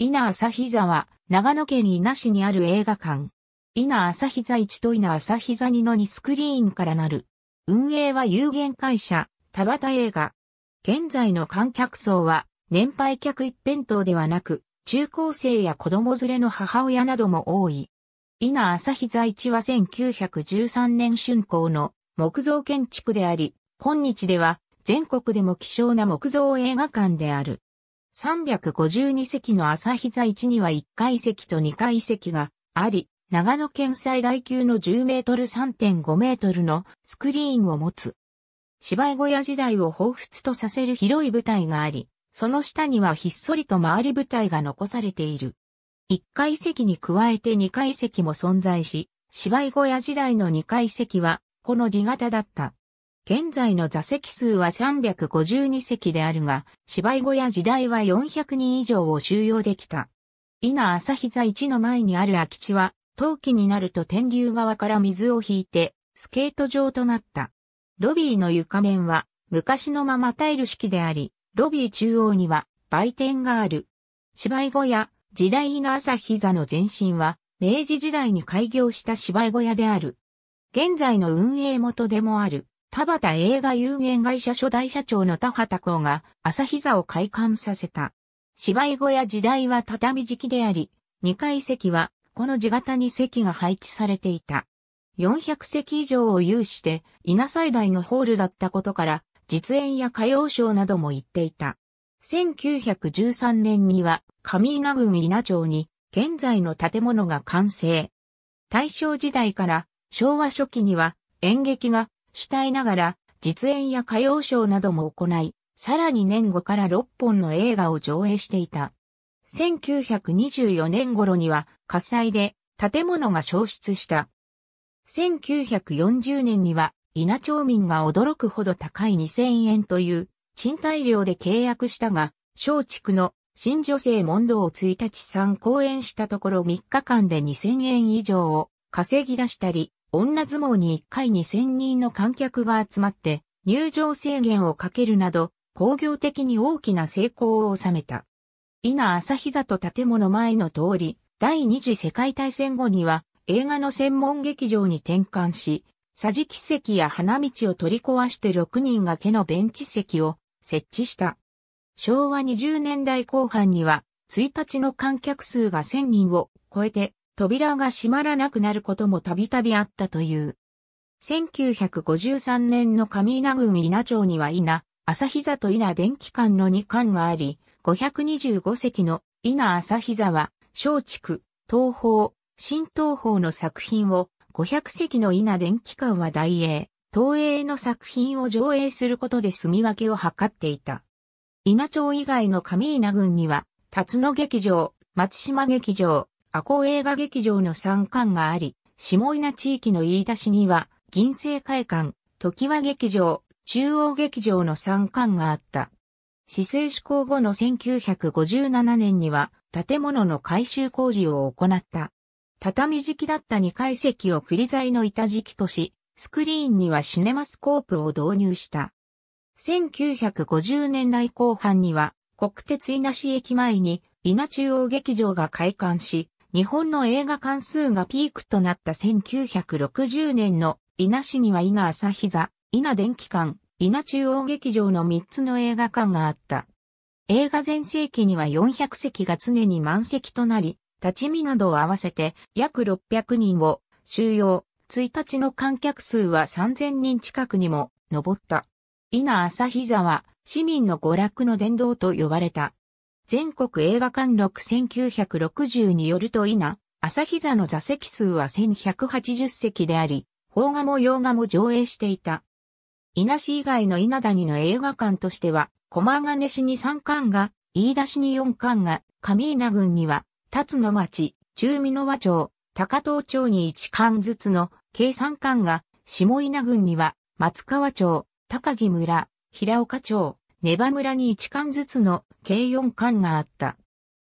稲朝日座は、長野県稲市にある映画館。稲朝日座1と稲朝日座2の2スクリーンからなる。運営は有限会社、田畑映画。現在の観客層は、年配客一辺倒ではなく、中高生や子供連れの母親なども多い。稲朝日座1は1913年春光の木造建築であり、今日では全国でも希少な木造映画館である。352席の朝膝1には1階席と2階席があり、長野県最大級の10メートル3.5メートルのスクリーンを持つ。芝居小屋時代を彷彿とさせる広い舞台があり、その下にはひっそりと周り舞台が残されている。1階席に加えて2階席も存在し、芝居小屋時代の2階席は、この字型だった。現在の座席数は352席であるが、芝居小屋時代は400人以上を収容できた。稲朝膝1の前にある空き地は、冬季になると天竜側から水を引いて、スケート場となった。ロビーの床面は、昔のままタイル式であり、ロビー中央には、売店がある。芝居小屋、時代稲朝膝の前身は、明治時代に開業した芝居小屋である。現在の運営元でもある。田畑映画有限会社初代社長の田畑公が朝日座を開館させた。芝居小屋時代は畳敷きであり、二階席はこの地型に席が配置されていた。400席以上を有して、稲最大のホールだったことから、実演や歌謡賞なども行っていた。1913年には、上稲郡稲町に、現在の建物が完成。大正時代から昭和初期には、演劇が主体ながら、実演や歌謡ショーなども行い、さらに年後から6本の映画を上映していた。1924年頃には火災で建物が消失した。1940年には稲町民が驚くほど高い2000円という賃貸料で契約したが、松竹の新女性問答を1日3公演したところ3日間で2000円以上を稼ぎ出したり、女相撲に1回に0 0 0人の観客が集まって入場制限をかけるなど工業的に大きな成功を収めた。稲朝日里建物前の通り、第二次世界大戦後には映画の専門劇場に転換し、桟敷席や花道を取り壊して6人がけのベンチ席を設置した。昭和20年代後半には、1日の観客数が1000人を超えて扉が閉まらなくなることもたびたびあったという。1953年の上稲郡稲町には稲、日座と稲電気館の2館があり、525席の稲日座は、松竹、東方、新東方の作品を、500席の稲電気館は大英、東映の作品を上映することで住み分けを図っていた。稲町以外の上稲郡には、辰野劇場、松島劇場、アコ映画劇場の参館があり、下稲地域の飯田市には、銀星会館、時和劇場、中央劇場の参館があった。市政施行後の1957年には、建物の改修工事を行った。畳敷きだった2階席を栗材の板敷きとし、スクリーンにはシネマスコープを導入した。1950年代後半には、国鉄稲市駅前に稲中央劇場が開館し、日本の映画関数がピークとなった1960年の稲市には稲朝日座、稲電気館、稲中央劇場の3つの映画館があった。映画全盛期には400席が常に満席となり、立ち見などを合わせて約600人を収容、1日の観客数は3000人近くにも上った。稲朝日座は市民の娯楽の殿堂と呼ばれた。全国映画館6960によると稲、朝日座の座席数は1180席であり、邦画も洋画も上映していた。稲市以外の稲谷の映画館としては、駒ヶ根市に3館が、飯田市に4館が、上稲郡には、辰野町、中美野和町、高東町に1館ずつの、計3館が、下稲郡には、松川町、高木村、平岡町、ネバ村に1巻ずつの計4巻があった。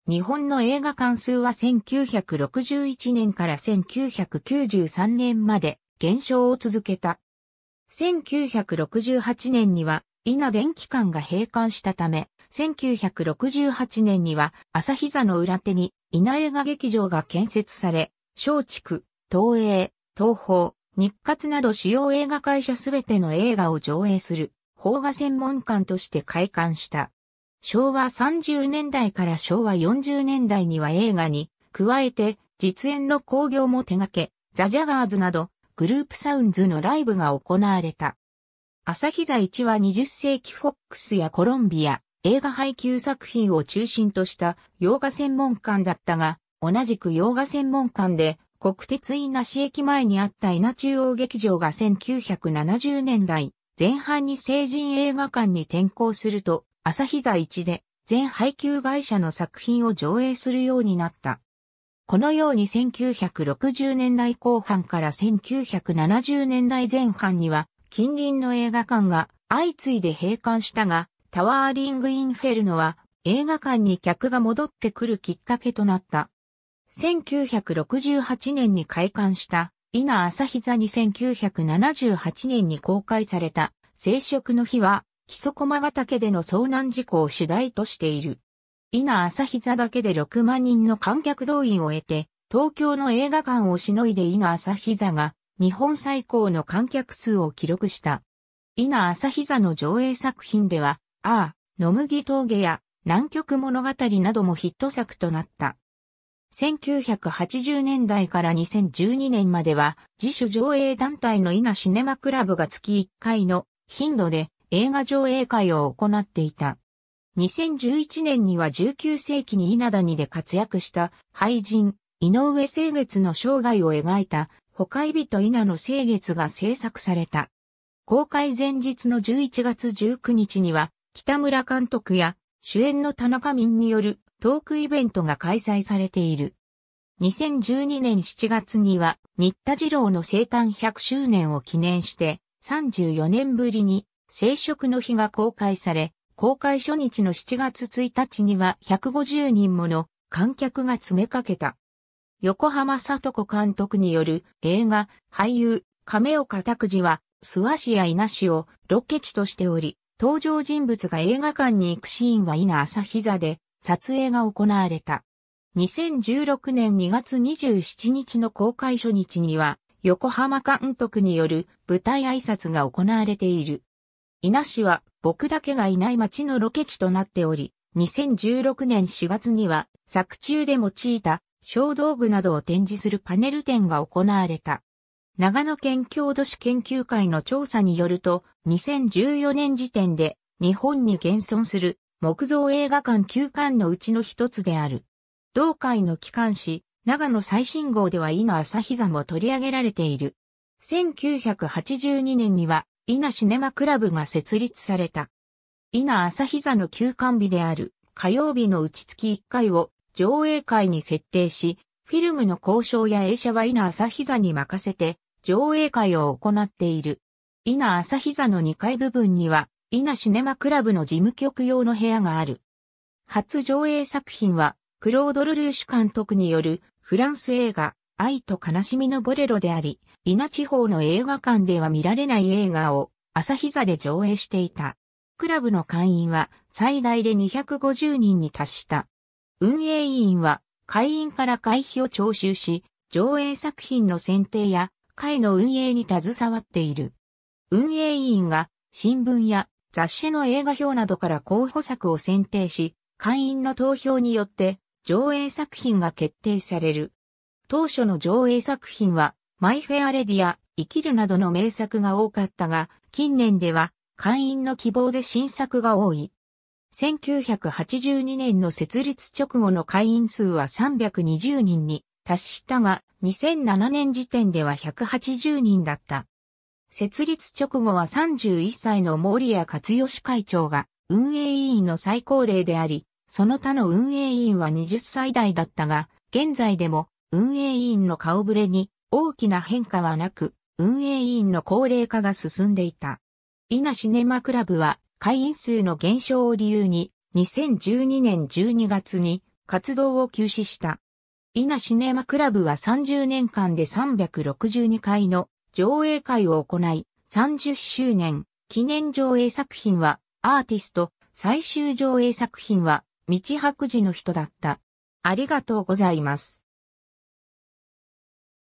日本の映画館数は1961年から1993年まで減少を続けた。1968年には稲電機館が閉館したため、1968年には朝膝の裏手に稲映画劇場が建設され、松竹、東映、東宝、日活など主要映画会社すべての映画を上映する。法画専門官として開館した。昭和30年代から昭和40年代には映画に、加えて実演の興行も手掛け、ザ・ジャガーズなどグループサウンズのライブが行われた。朝日座1は20世紀フォックスやコロンビア、映画配給作品を中心とした洋画専門館だったが、同じく洋画専門館で国鉄稲市駅前にあった稲中央劇場が1970年代、前半に成人映画館に転校すると、朝日座一で全配給会社の作品を上映するようになった。このように1960年代後半から1970年代前半には近隣の映画館が相次いで閉館したが、タワーリング・インフェルノは映画館に客が戻ってくるきっかけとなった。1968年に開館した稲朝膝に1978年に公開された、生殖の日は、木曽駒ヶ岳での遭難事故を主題としている。稲朝膝だけで6万人の観客動員を得て、東京の映画館をしのいで稲朝膝が、日本最高の観客数を記録した。稲朝膝の上映作品では、ああ、野麦峠や南極物語などもヒット作となった。1980年代から2012年までは自主上映団体の稲シネマクラブが月1回の頻度で映画上映会を行っていた。2011年には19世紀に稲谷で活躍した俳人、井上清月の生涯を描いた、保海人稲の清月が制作された。公開前日の11月19日には、北村監督や主演の田中民によるトークイベントが開催されている。2012年7月には、新田次郎の生誕100周年を記念して、34年ぶりに、聖職の日が公開され、公開初日の7月1日には150人もの観客が詰めかけた。横浜里子監督による映画、俳優、亀岡拓司は、諏訪市や稲市をロケ地としており、登場人物が映画館に行くシーンは稲朝膝で、撮影が行われた。2016年2月27日の公開初日には、横浜監督による舞台挨拶が行われている。稲市は僕だけがいない街のロケ地となっており、2016年4月には作中で用いた小道具などを展示するパネル展が行われた。長野県郷土史研究会の調査によると、2014年時点で日本に現存する木造映画館9館のうちの一つである。同会の機関誌、長野最新号では伊の朝日座も取り上げられている。1982年には、伊那シネマクラブが設立された。伊那朝日座の休館日である、火曜日の打ち月1回を上映会に設定し、フィルムの交渉や映写は伊那朝日座に任せて、上映会を行っている。伊那朝日座の2階部分には、イナシネマクラブの事務局用の部屋がある。初上映作品は、クロード・ルルーシュ監督によるフランス映画、愛と悲しみのボレロであり、稲地方の映画館では見られない映画を朝日座で上映していた。クラブの会員は最大で250人に達した。運営委員は会員から会費を徴収し、上映作品の選定や会の運営に携わっている。運営委員が新聞や雑誌の映画表などから候補作を選定し、会員の投票によって上映作品が決定される。当初の上映作品は、マイ・フェア・レディア、生きるなどの名作が多かったが、近年では会員の希望で新作が多い。1982年の設立直後の会員数は320人に達したが、2007年時点では180人だった。設立直後は31歳の森谷勝義会長が運営委員の最高齢であり、その他の運営委員は20歳代だったが、現在でも運営委員の顔ぶれに大きな変化はなく、運営委員の高齢化が進んでいた。伊那シネマクラブは会員数の減少を理由に2012年12月に活動を休止した。伊那シネマクラブは30年間で362回の上映会を行い、30周年記念上映作品はアーティスト、最終上映作品は道白寺の人だった。ありがとうございます。